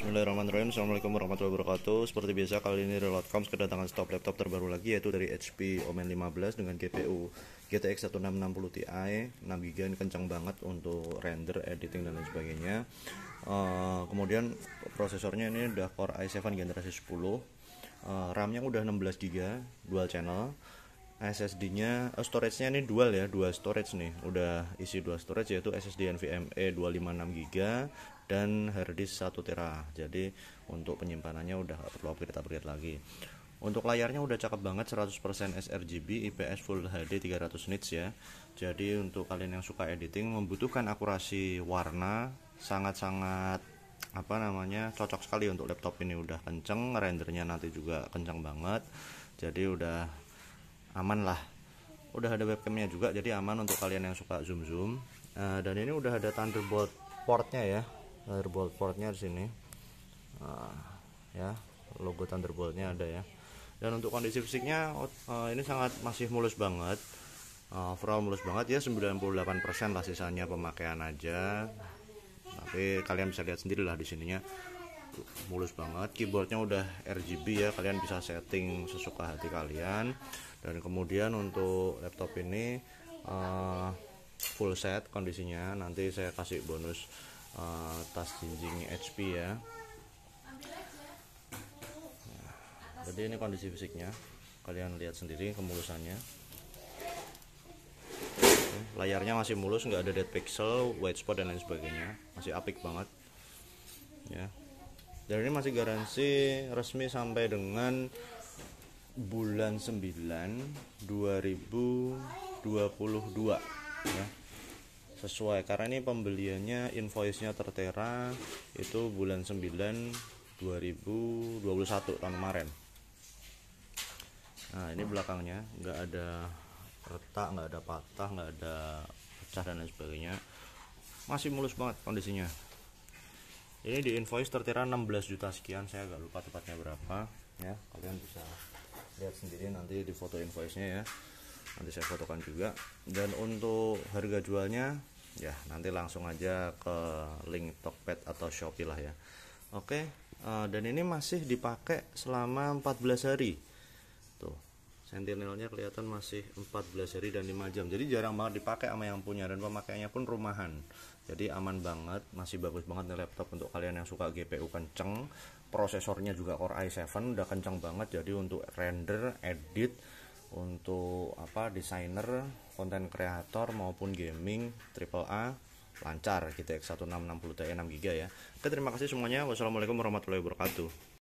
Bismillahirrahmanirrahim Assalamualaikum warahmatullahi wabarakatuh Seperti biasa kali ini Relotcoms kedatangan stop laptop terbaru lagi yaitu dari HP Omen 15 dengan GPU GTX 1660 Ti 6GB ini kencang banget untuk render, editing dan lain sebagainya uh, Kemudian prosesornya ini udah Core i7 generasi 10 uh, eh, RAM-nya udah 16GB dual channel SSD-nya, uh, eh, storage-nya ini dual ya, dua storage nih. Udah isi dua storage yaitu SSD NVMe 256GB dan harddisk 1 tera jadi untuk penyimpanannya udah gak perlu upgrade-upgrade lagi untuk layarnya udah cakep banget 100% sRGB IPS Full HD 300 nits ya jadi untuk kalian yang suka editing membutuhkan akurasi warna sangat-sangat apa namanya cocok sekali untuk laptop ini udah kenceng rendernya nanti juga kenceng banget jadi udah aman lah udah ada webcamnya juga jadi aman untuk kalian yang suka zoom zoom uh, nah, dan ini udah ada Thunderbolt portnya ya Thunderbolt portnya di sini Nah, ya logo Thunderboltnya ada ya dan untuk kondisi fisiknya uh, ini sangat masih mulus banget uh, overall mulus banget ya 98% lah sisanya pemakaian aja tapi kalian bisa lihat sendiri lah di sininya mulus banget keyboardnya udah RGB ya kalian bisa setting sesuka hati kalian dan kemudian untuk laptop ini uh, full set kondisinya nanti saya kasih bonus Eh, tas jinjing HP ya. ya jadi ini kondisi fisiknya kalian lihat sendiri kemulusannya layarnya masih mulus nggak ada dead pixel white spot dan lain sebagainya masih apik banget ya dan ini masih garansi resmi sampai dengan bulan 9 2022 ya sesuai karena ini pembeliannya invoice-nya tertera itu bulan 9 2021 tahun kemarin nah ini belakangnya nggak ada retak nggak ada patah nggak ada pecah dan lain sebagainya masih mulus banget kondisinya ini di invoice tertera 16 juta sekian saya agak lupa tepatnya berapa ya kalian bisa lihat sendiri nanti di foto invoice nya ya nanti saya fotokan juga dan untuk harga jualnya ya nanti langsung aja ke link Tokped atau Shopee lah ya oke eh, dan ini masih dipakai selama 14 hari tuh sentinelnya kelihatan masih 14 hari dan 5 jam jadi jarang banget dipakai sama yang punya dan pemakaiannya pun rumahan jadi aman banget masih bagus banget nih laptop untuk kalian yang suka GPU kenceng prosesornya juga Core i7 udah kenceng banget jadi untuk render edit untuk apa desainer konten kreator maupun gaming triple A lancar kita x 1660 t 6 giga ya. Oke terima kasih semuanya wassalamualaikum warahmatullahi wabarakatuh